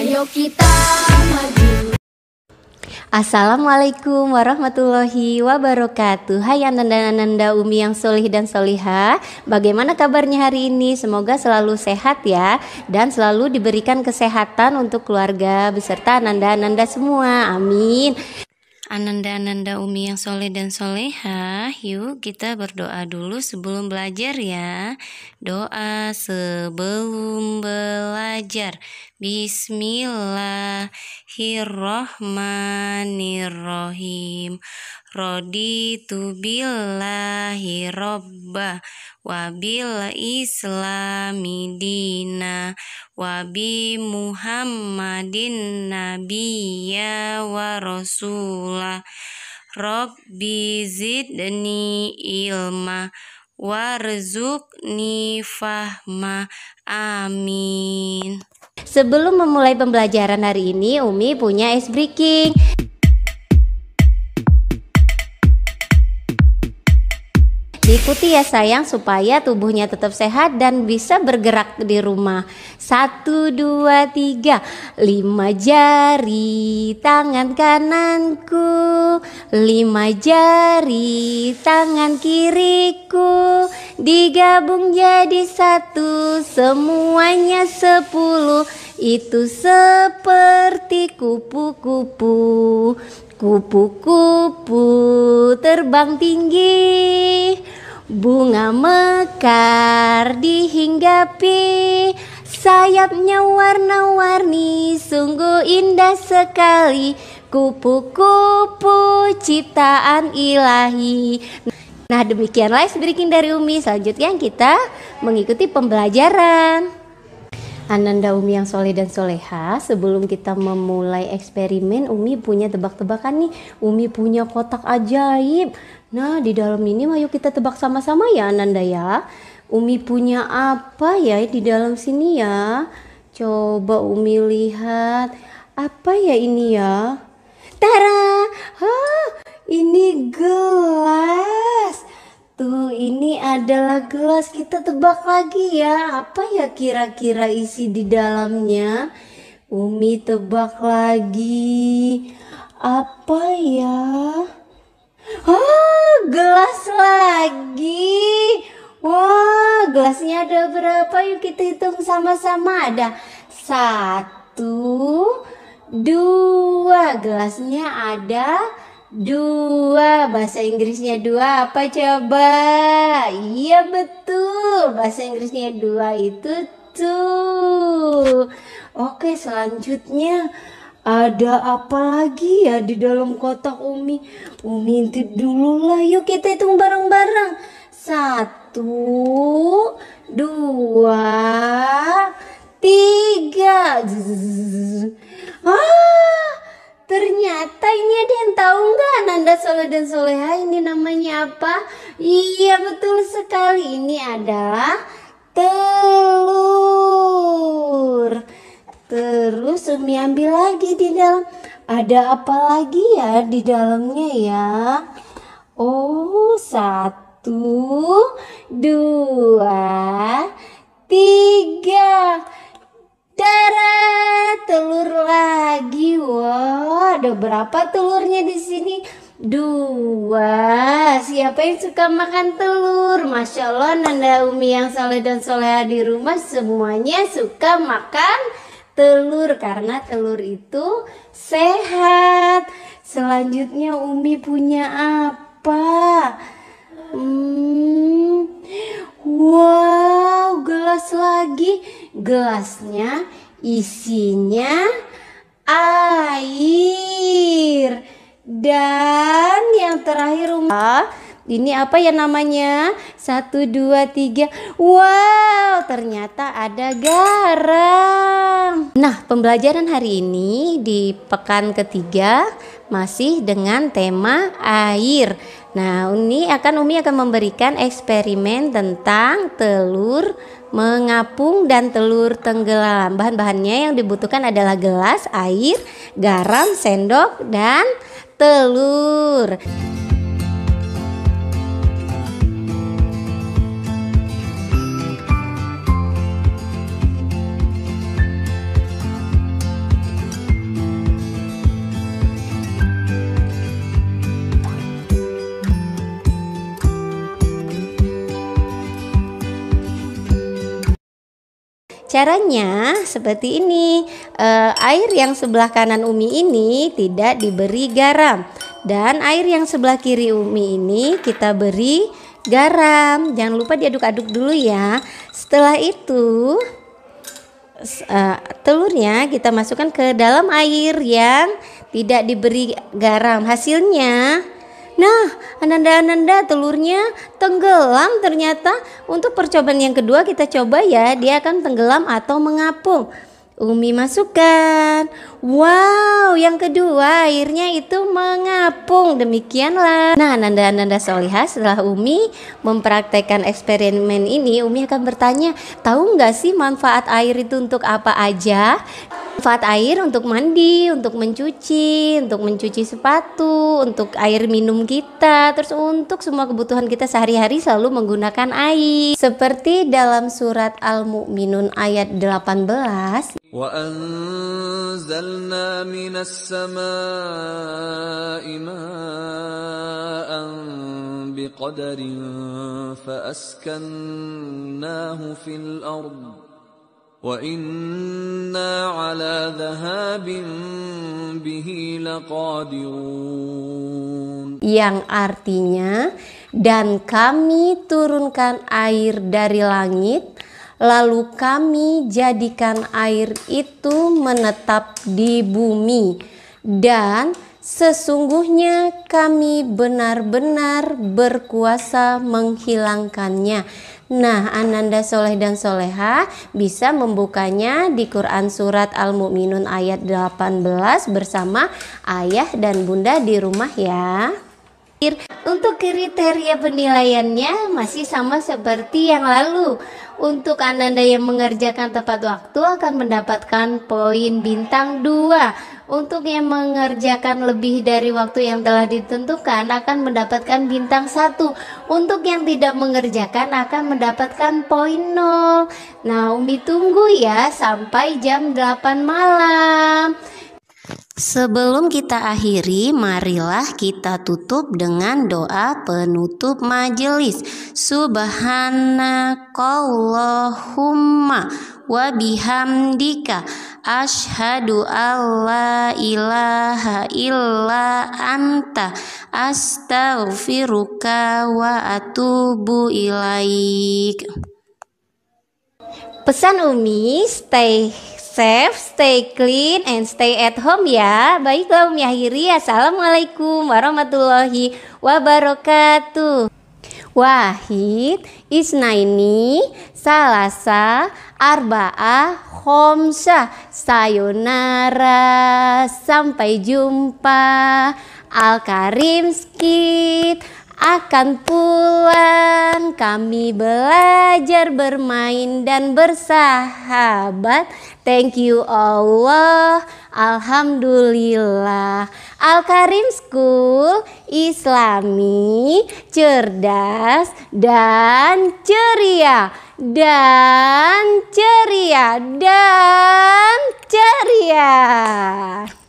Ayo kita maju. Assalamualaikum warahmatullahi wabarakatuh Hai ananda ananda umi yang solih dan soliha Bagaimana kabarnya hari ini? Semoga selalu sehat ya Dan selalu diberikan kesehatan untuk keluarga beserta ananda-ananda semua Amin Ananda-ananda umi yang soleh dan soleha, yuk kita berdoa dulu sebelum belajar ya. Doa sebelum belajar. Bismillahirrohmanirrohim Roditu billahi robba Wabil islami dina Wabi muhammadin nabiya wa rasulah Rabbi zidni ilma warzuk nifahma amin Sebelum memulai pembelajaran hari ini, Umi punya ice breaking. Diikuti ya sayang supaya tubuhnya tetap sehat dan bisa bergerak di rumah. Satu, dua, tiga. Lima jari tangan kananku. Lima jari tangan kiriku. Digabung jadi satu. Semuanya sepuluh. Itu seperti kupu-kupu. Kupu-kupu terbang tinggi Bunga mekar dihinggapi Sayapnya warna-warni Sungguh indah sekali Kupu-kupu ciptaan ilahi Nah demikianlah breaking dari Umi Selanjutnya kita mengikuti pembelajaran Ananda Umi yang soleh dan soleha, sebelum kita memulai eksperimen, Umi punya tebak-tebakan nih. Umi punya kotak ajaib. Nah, di dalam ini ayo kita tebak sama-sama ya Ananda ya. Umi punya apa ya di dalam sini ya? Coba Umi lihat. Apa ya ini ya? Tara! Hah, ini gelas. Tuh, ini adalah gelas. Kita tebak lagi ya. Apa ya kira-kira isi di dalamnya? Umi tebak lagi. Apa ya? Oh, gelas lagi. Wah, gelasnya ada berapa? Yuk kita hitung sama-sama. Ada satu, dua. Gelasnya ada Dua, bahasa Inggrisnya dua apa coba? Iya betul, bahasa Inggrisnya dua itu tuh. Oke selanjutnya ada apa lagi ya di dalam kotak Umi? Umi intip dulu lah, yuk kita hitung bareng-bareng. Satu, dua, tiga. Ah, Ternyata ini ada yang tahu nggak Nanda Soleh dan Soleha ini namanya apa? Iya betul sekali ini adalah telur. Terus Umi ambil lagi di dalam. Ada apa lagi ya di dalamnya ya? Oh satu, dua, tiga telur lagi. Wah, wow, ada berapa telurnya di sini? Dua. Siapa yang suka makan telur? Masya Allah, Nanda Umi yang soleh dan soleha di rumah semuanya suka makan telur karena telur itu sehat. Selanjutnya Umi punya apa? Hmm, wow, gelas lagi. Gelasnya isinya air dan yang terakhir rumah ini apa ya namanya? Satu, dua, tiga. Wow, ternyata ada garam. Nah, pembelajaran hari ini di pekan ketiga masih dengan tema air. Nah, ini akan Umi akan memberikan eksperimen tentang telur mengapung dan telur tenggelam. Bahan-bahannya yang dibutuhkan adalah gelas, air, garam, sendok, dan telur. Caranya seperti ini. E, air yang sebelah kanan Umi ini tidak diberi garam dan air yang sebelah kiri Umi ini kita beri garam. Jangan lupa diaduk-aduk dulu ya. Setelah itu Uh, telurnya kita masukkan ke dalam air yang tidak diberi garam. Hasilnya Nah, ananda-ananda telurnya tenggelam ternyata. Untuk percobaan yang kedua kita coba ya, dia akan tenggelam atau mengapung. Umi masukkan. Wow, yang kedua airnya itu mengapung. Demikianlah. Nah, Nanda-Nanda Solihah setelah Umi mempraktekkan eksperimen ini, Umi akan bertanya, tahu nggak sih manfaat air itu untuk apa aja? manfaat air untuk mandi, untuk mencuci, untuk mencuci sepatu, untuk air minum kita, terus untuk semua kebutuhan kita sehari-hari selalu menggunakan air. Seperti dalam surat Al-Mu'minun ayat 18. وأنزلنا من السماء ماء بقدر فأسكناه في الأرض yang artinya, dan kami turunkan air dari langit, lalu kami jadikan air itu menetap di bumi, dan sesungguhnya kami benar-benar berkuasa menghilangkannya Nah, Ananda Soleh dan Soleha bisa membukanya di Quran Surat Al-Mu'minun ayat 18 bersama ayah dan bunda di rumah ya. Untuk kriteria penilaiannya masih sama seperti yang lalu. Untuk Ananda yang mengerjakan tepat waktu akan mendapatkan poin bintang 2 untuk yang mengerjakan lebih dari waktu yang telah ditentukan akan mendapatkan bintang satu. Untuk yang tidak mengerjakan akan mendapatkan poin nol. Nah, Umi tunggu ya sampai jam 8 malam. Sebelum kita akhiri, marilah kita tutup dengan doa penutup majelis. Subhanakallahumma wa bihamdika asyhadu alla ilaha illa anta astaghfiruka wa atubu ilaik. Pesan Umi, stay safe, stay clean, and stay at home ya. Baiklah Umi Ahiri, Assalamualaikum warahmatullahi wabarakatuh. Wahid, Isnaini, Salasa, Arbaa, Khomsa Sayonara, sampai jumpa. Al-Karim Skit, akan pulang. Kami belajar bermain dan bersahabat Thank you Allah. Alhamdulillah. Al Karim School Islami, cerdas dan ceria dan ceria dan ceria.